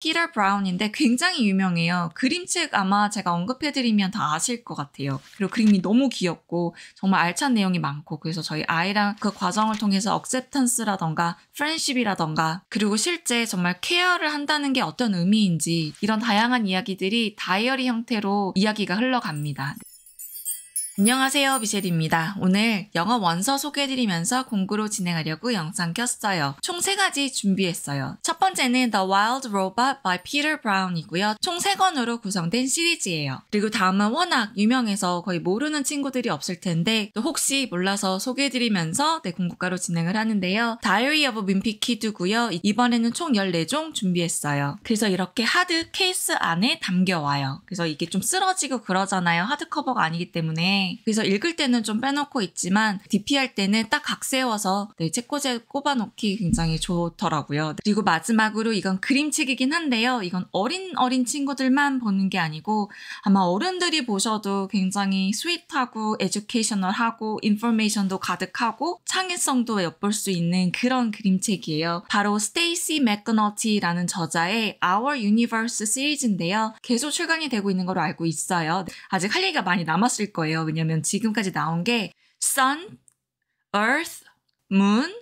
피터 브라운인데 굉장히 유명해요. 그림책 아마 제가 언급해드리면 다 아실 것 같아요. 그리고 그림이 너무 귀엽고 정말 알찬 내용이 많고 그래서 저희 아이랑 그 과정을 통해서 억셉턴스라던가 프렌십이라던가 그리고 실제 정말 케어를 한다는 게 어떤 의미인지 이런 다양한 이야기들이 다이어리 형태로 이야기가 흘러갑니다. 안녕하세요 미셸입니다 오늘 영어 원서 소개해드리면서 공구로 진행하려고 영상 켰어요. 총 3가지 준비했어요. 첫 번째는 The Wild Robot by Peter Brown이고요. 총 3권으로 구성된 시리즈예요. 그리고 다음은 워낙 유명해서 거의 모르는 친구들이 없을 텐데 또 혹시 몰라서 소개해드리면서 내 네, 공구가로 진행을 하는데요. Diary of Wimpy Kid고요. 이번에는 총 14종 준비했어요. 그래서 이렇게 하드 케이스 안에 담겨와요. 그래서 이게 좀 쓰러지고 그러잖아요. 하드커버가 아니기 때문에 그래서 읽을 때는 좀 빼놓고 있지만 DP할 때는 딱 각 세워서 네, 책꽂이에 꼽아놓기 굉장히 좋더라고요. 그리고 마지막으로 이건 그림책이긴 한데요. 이건 어린 어린 친구들만 보는 게 아니고 아마 어른들이 보셔도 굉장히 스윗하고 에듀케이셔널하고 인포메이션도 가득하고 창의성도 엿볼 수 있는 그런 그림책이에요. 바로 스테이시 맥그너티라는 저자의 Our Universe 시리즈인데요. 계속 출간이 되고 있는 걸로 알고 있어요. 아직 할 얘기가 많이 남았을 거예요. 뭐냐면 지금까지 나온 게 sun, earth, moon,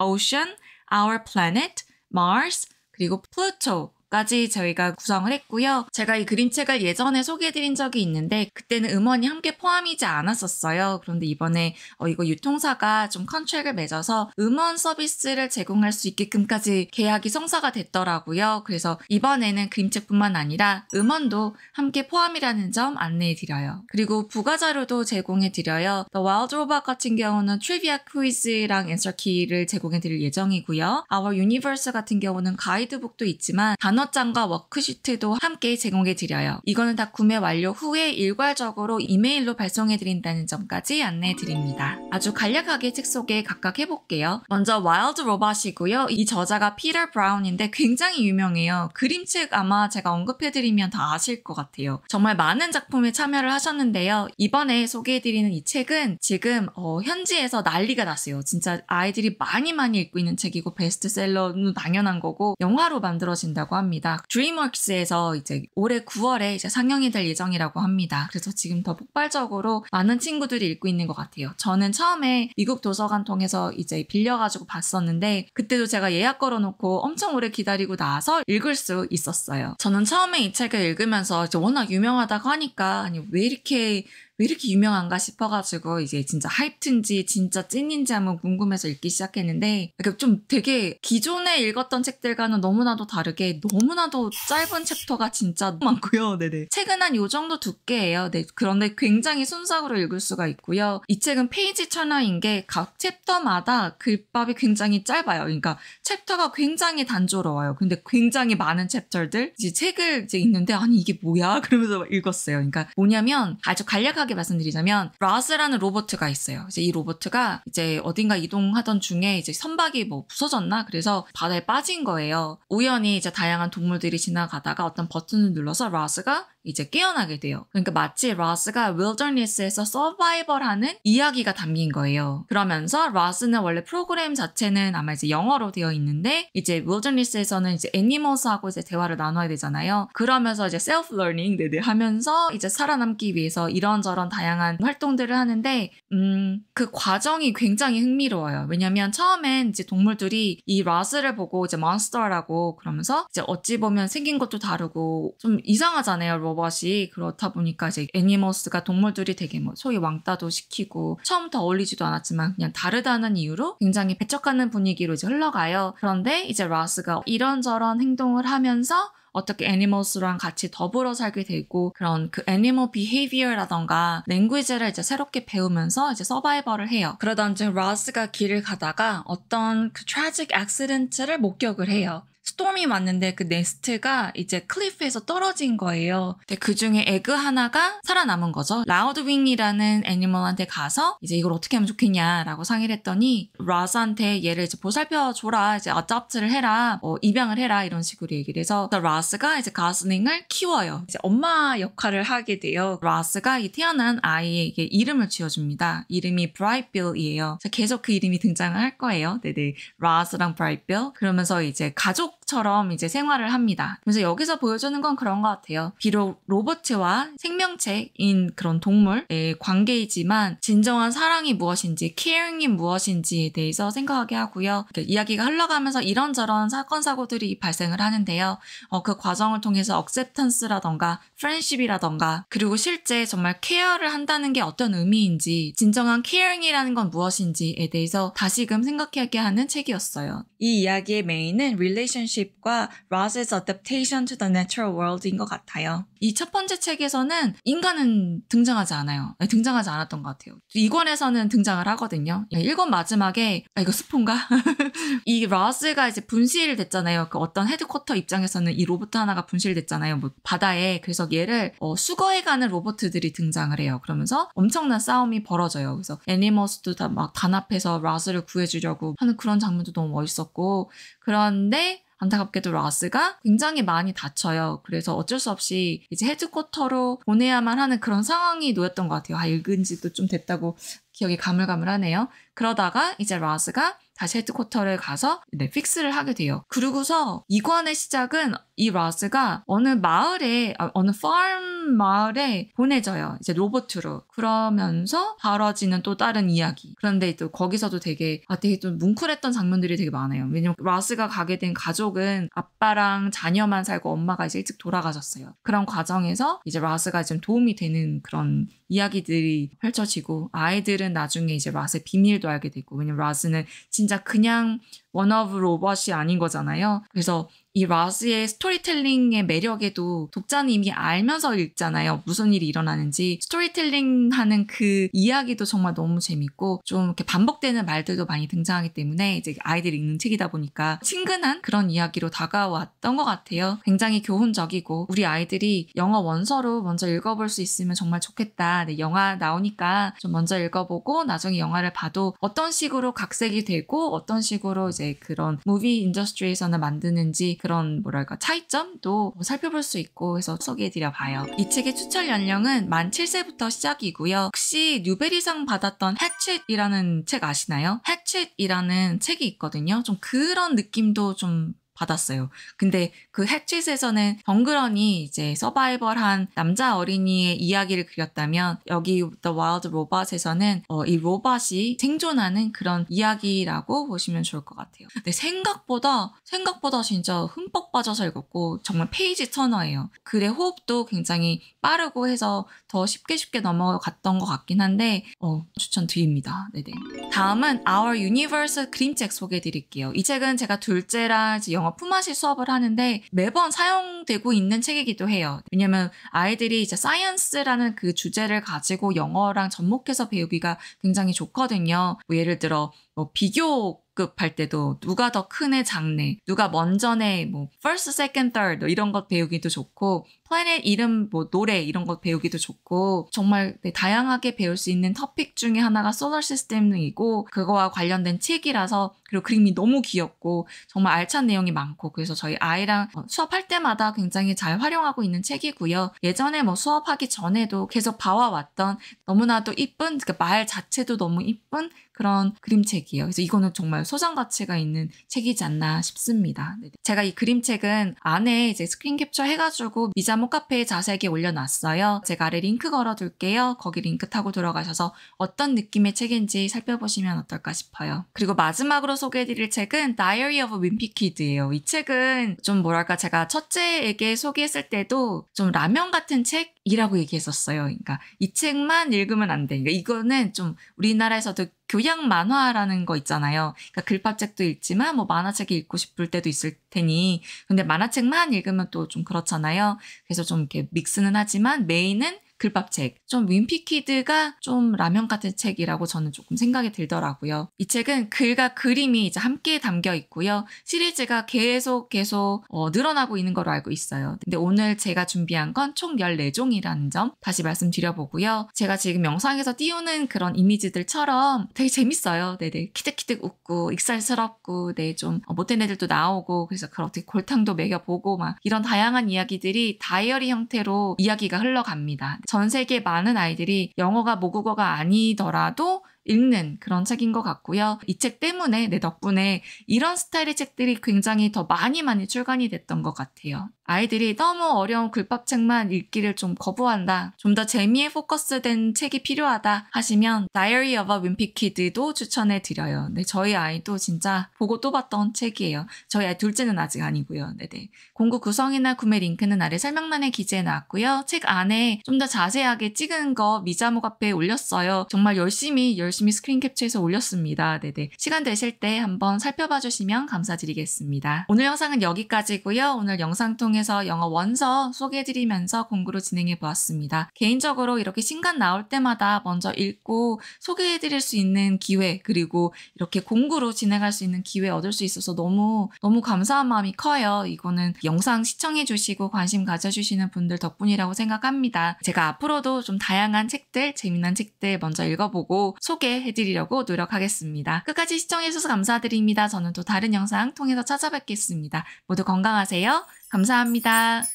ocean, our planet, Mars, 그리고 Pluto 까지 저희가 구성을 했고요. 제가 이 그림책을 예전에 소개해드린 적이 있는데 그때는 음원이 함께 포함이지 않았었어요. 그런데 이번에 어, 이거 유통사가 좀 컨트랙을 맺어서 음원 서비스를 제공할 수 있게끔까지 계약이 성사가 됐더라고요. 그래서 이번에는 그림책뿐만 아니라 음원도 함께 포함이라는 점 안내해드려요. 그리고 부가자료도 제공해드려요. The Wild Robot 같은 경우는 트리비아 퀴즈랑 엔서키를 제공해드릴 예정이고요. Our Universe 같은 경우는 가이드북도 있지만 단어 면허장과 워크시트도 함께 제공해 드려요. 이거는 다 구매 완료 후에 일괄적으로 이메일로 발송해 드린다는 점까지 안내해 드립니다. 아주 간략하게 책 소개 각각 해볼게요. 먼저 와일드 로봇이고요. 이 저자가 피터 브라운인데 굉장히 유명해요. 그림책 아마 제가 언급해 드리면 다 아실 것 같아요. 정말 많은 작품에 참여를 하셨는데요. 이번에 소개해 드리는 이 책은 지금 어, 현지에서 난리가 났어요. 진짜 아이들이 많이 많이 읽고 있는 책이고 베스트셀러는 당연한 거고 영화로 만들어진다고 합니다. 합니다. d r e a 에서 이제 올해 9월에 이제 상영이 될 예정이라고 합니다. 그래서 지금 더 폭발적으로 많은 친구들이 읽고 있는 것 같아요. 저는 처음에 미국 도서관 통해서 이제 빌려가지고 봤었는데 그때도 제가 예약 걸어놓고 엄청 오래 기다리고 나서 읽을 수 있었어요. 저는 처음에 이 책을 읽으면서 워낙 유명하다고 하니까 아니 왜 이렇게 왜 이렇게 유명한가 싶어가지고 이제 진짜 하이프인지 진짜 찐인지 한번 궁금해서 읽기 시작했는데 좀 되게 기존에 읽었던 책들과는 너무나도 다르게 너무나도 짧은 챕터가 진짜 많고요. 네네. 책은 한 요 정도 두께예요. 네. 그런데 굉장히 순삭으로 읽을 수가 있고요. 이 책은 페이지 천화인 게 각 챕터마다 글밥이 굉장히 짧아요. 그러니까 챕터가 굉장히 단조로워요. 근데 굉장히 많은 챕터들 이제 책을 이제 읽는데 아니 이게 뭐야? 그러면서 읽었어요. 그러니까 뭐냐면 아주 간략하게 간략하게 말씀드리자면 라스라는 로버트가 있어요. 이제 이 로버트가 이제 어딘가 이동하던 중에 이제 선박이 뭐 부서졌나 그래서 바다에 빠진 거예요. 우연히 이제 다양한 동물들이 지나가다가 어떤 버튼을 눌러서 라스가 이제 깨어나게 돼요. 그러니까 마치 라스가 윌더니스에서 서바이벌하는 이야기가 담긴 거예요. 그러면서 라스는 원래 프로그램 자체는 아마 이제 영어로 되어 있는데 이제 윌더니스에서는 이제 애니멀스하고 이제 대화를 나눠야 되잖아요. 그러면서 이제 셀프 러닝 네네 하면서 이제 살아남기 위해서 이런저런 다양한 활동들을 하는데 음 그 과정이 굉장히 흥미로워요. 왜냐면 처음엔 이제 동물들이 이 라스를 보고 이제 몬스터라고 그러면서 이제 어찌 보면 생긴 것도 다르고 좀 이상하잖아요. 로봇이 그렇다 보니까 이제 애니머스가 동물들이 되게 뭐 소위 왕따도 시키고 처음부터 어울리지도 않았지만 그냥 다르다는 이유로 굉장히 배척하는 분위기로 이제 흘러가요. 그런데 이제 라스가 이런저런 행동을 하면서 어떻게 애니멀스랑 같이 더불어 살게 되고 그런 그 애니멀 비헤이비어라던가 랭귀지를 이제 새롭게 배우면서 이제 서바이벌을 해요. 그러던 중 라스가 길을 가다가 어떤 그 트라직 액시덴트를 목격을 해요. 스톰이 맞는데 그 네스트가 이제 클리프에서 떨어진 거예요. 근데 그 중에 에그 하나가 살아남은 거죠. 라우드윙이라는 애니멀한테 가서 이제 이걸 어떻게 하면 좋겠냐라고 상의를 했더니 라스한테 얘를 이제 보살펴줘라. 이제 어답트를 해라. 어, 입양을 해라. 이런 식으로 얘기를 해서 라스가 이제 가스닝을 키워요. 이제 엄마 역할을 하게 돼요. 라스가 이 태어난 아이에게 이름을 지어줍니다. 이름이 브라이빌이에요. 계속 그 이름이 등장을 할 거예요. 네네. 네. 라스랑 브라이빌. 그러면서 이제 가족 처럼 이제 생활을 합니다. 그래서 여기서 보여주는 건 그런 것 같아요. 비록 로버트와 생명체인 그런 동물의 관계이지만 진정한 사랑이 무엇인지, 케어링이 무엇인지에 대해서 생각하게 하고요. 이야기가 흘러가면서 이런저런 사건 사고들이 발생을 하는데요. 어, 그 과정을 통해서 억셉턴스라던가 프렌십이라던가 그리고 실제 정말 케어를 한다는 게 어떤 의미인지 진정한 케어링이라는건 무엇인지에 대해서 다시금 생각하게 하는 책이었어요. 이 이야기의 메인은 릴레이션 Relationship과 Ross's Adaptation to the Natural World인 것 같아요. 이 첫 번째 책에서는 인간은 등장하지 않아요. 아니, 네, 등장하지 않았던 것 같아요. 2권에서는 등장을 하거든요. 1권 마지막에 아, 이거 스폰가? 이 러스가 이제 분실됐잖아요. 그 어떤 헤드쿼터 입장에서는 이 로봇 하나가 분실됐잖아요. 뭐 바다에 그래서 얘를 어, 수거해가는 로봇들이 등장을 해요. 그러면서 엄청난 싸움이 벌어져요. 그래서 애니머스도 다 막 단합해서 러스를 구해주려고 하는 그런 장면도 너무 멋있었고 그런데 안타깝게도 라스가 굉장히 많이 다쳐요. 그래서 어쩔 수 없이 이제 헤드쿼터로 보내야만 하는 그런 상황이 놓였던 것 같아요. 아, 읽은 지도 좀 됐다고 기억이 가물가물하네요. 그러다가 이제 라스가 다시 헤드쿼터를 가서 네, 픽스를 하게 돼요. 그리고서 이관의 시작은 이 라스가 어느 마을에 아, 어느 팜 마을에 보내져요. 이제 로봇으로 그러면서 벌어지는 또 다른 이야기. 그런데 또 거기서도 되게 아 되게 좀 뭉클했던 장면들이 되게 많아요. 왜냐면 라스가 가게 된 가족은 아빠랑 자녀만 살고 엄마가 이제 일찍 돌아가셨어요. 그런 과정에서 이제 라스가 좀 도움이 되는 그런 이야기들이 펼쳐지고 아이들은 사들은 나중에 이제 맛의 비밀도 알게 되고 왜냐면 라즈는 진짜 그냥 원어브 로봇이 아닌 거잖아요. 그래서 이 라스의 스토리텔링의 매력에도 독자는 이미 알면서 읽잖아요. 무슨 일이 일어나는지. 스토리텔링 하는 그 이야기도 정말 너무 재밌고 좀 이렇게 반복되는 말들도 많이 등장하기 때문에 이제 아이들이 읽는 책이다 보니까 친근한 그런 이야기로 다가왔던 것 같아요. 굉장히 교훈적이고 우리 아이들이 영어 원서로 먼저 읽어볼 수 있으면 정말 좋겠다. 네, 영화 나오니까 좀 먼저 읽어보고 나중에 영화를 봐도 어떤 식으로 각색이 되고 어떤 식으로 이제 이제 그런 무비 인더스트리에서나 만드는지 그런 뭐랄까 차이점도 뭐 살펴볼 수 있고 해서 소개해드려 봐요. 이 책의 추천 연령은 만 7세부터 시작이고요. 혹시 뉴베리상 받았던 해칫이라는 책 아시나요? 해칫이라는 책이 있거든요. 좀 그런 느낌도 좀 받았어요. 근데 그 핵짓에서는 덩그러니 이제 서바이벌한 남자 어린이의 이야기를 그렸다면 여기 The Wild Robot에서는 어, 이 로봇이 생존하는 그런 이야기라고 보시면 좋을 것 같아요. 근데 생각보다 생각보다 진짜 흠뻑 빠져서 읽었고 정말 페이지 터너예요. 글의 호흡도 굉장히 빠르고 해서 더 쉽게 쉽게 넘어갔던 것 같긴 한데 어, 추천드립니다. 네네. 다음은 Our Universe 그림책 소개해드릴게요. 이 책은 제가 둘째랑 이제 영 영어 품앗이 수업을 하는데 매번 사용되고 있는 책이기도 해요. 왜냐면 아이들이 이제 사이언스라는 그 주제를 가지고 영어랑 접목해서 배우기가 굉장히 좋거든요. 뭐 예를 들어 뭐 비교 급할 때도 누가 더큰애 장래, 누가 먼저네, 뭐 first, second, third 뭐 이런 것 배우기도 좋고 플래닛 이름 뭐 노래 이런 것 배우기도 좋고 정말 네, 다양하게 배울 수 있는 토픽 중에 하나가 소 l 시스템 y 이고 그거와 관련된 책이라서 그리고 그림이 너무 귀엽고 정말 알찬 내용이 많고 그래서 저희 아이랑 어, 수업할 때마다 굉장히 잘 활용하고 있는 책이고요. 예전에 뭐 수업하기 전에도 계속 봐와왔던 너무나도 이쁜 그러니까 말 자체도 너무 이쁜 그런 그림책이에요. 그래서 이거는 정말 소장 가치가 있는 책이지 않나 싶습니다. 네. 제가 이 그림책은 안에 이제 스크린 캡처 해가지고 미자모 카페에 자세하게 올려놨어요. 제가 아래 링크 걸어둘게요. 거기 링크 타고 들어가셔서 어떤 느낌의 책인지 살펴보시면 어떨까 싶어요. 그리고 마지막으로 소개해드릴 책은 Diary of a Wimpy Kid예요. 이 책은 좀 뭐랄까 제가 첫째에게 소개했을 때도 좀 라면 같은 책이라고 얘기했었어요. 그러니까 이 책만 읽으면 안 돼. 그러니까 이거는 좀 우리나라에서도 교양 만화라는 거 있잖아요. 그러니까 글밥책도 읽지만 뭐 만화책이 읽고 싶을 때도 있을 테니 근데 만화책만 읽으면 또 좀 그렇잖아요. 그래서 좀 이렇게 믹스는 하지만 메인은 글밥책. 좀 윈피키드가 좀 라면 같은 책이라고 저는 조금 생각이 들더라고요. 이 책은 글과 그림이 이제 함께 담겨 있고요. 시리즈가 계속 계속 어, 늘어나고 있는 걸로 알고 있어요. 근데 오늘 제가 준비한 건 총 14종이라는 점 다시 말씀드려보고요. 제가 지금 영상에서 띄우는 그런 이미지들처럼 되게 재밌어요. 네네. 네. 키득키득 웃고, 익살스럽고, 네, 좀 어, 못된 애들도 나오고, 그래서 그런 어떻게 골탕도 먹여보고, 막 이런 다양한 이야기들이 다이어리 형태로 이야기가 흘러갑니다. 전 세계 많은 아이들이 영어가 모국어가 아니더라도 읽는 그런 책인 것 같고요. 이 책 때문에 내 덕분에 이런 스타일의 책들이 굉장히 더 많이 많이 출간이 됐던 것 같아요. 아이들이 너무 어려운 글밥책만 읽기를 좀 거부한다. 좀 더 재미에 포커스된 책이 필요하다 하시면 Diary of a Wimpy Kid도 추천해 드려요. 네, 저희 아이도 진짜 보고 또 봤던 책이에요. 저희 아이 둘째는 아직 아니고요. 네네. 네. 공구 구성이나 구매 링크는 아래 설명란에 기재해 놨고요. 책 안에 좀 더 자세하게 찍은 거미자목앞에 올렸어요. 정말 열심히 열심히 열심히 스크린 캡처해서 올렸습니다. 네네. 시간 되실 때 한번 살펴봐 주시면 감사드리겠습니다. 오늘 영상은 여기까지고요. 오늘 영상 통해서 영어 원서 소개해드리면서 공부로 진행해 보았습니다. 개인적으로 이렇게 신간 나올 때마다 먼저 읽고 소개해드릴 수 있는 기회 그리고 이렇게 공구로 진행할 수 있는 기회 얻을 수 있어서 너무 너무 감사한 마음이 커요. 이거는 영상 시청해 주시고 관심 가져주시는 분들 덕분이라고 생각합니다. 제가 앞으로도 좀 다양한 책들, 재미난 책들 먼저 읽어보고 소개 쉽게 해드리려고 노력하겠습니다. 끝까지 시청해주셔서 감사드립니다. 저는 또 다른 영상 통해서 찾아뵙겠습니다. 모두 건강하세요. 감사합니다.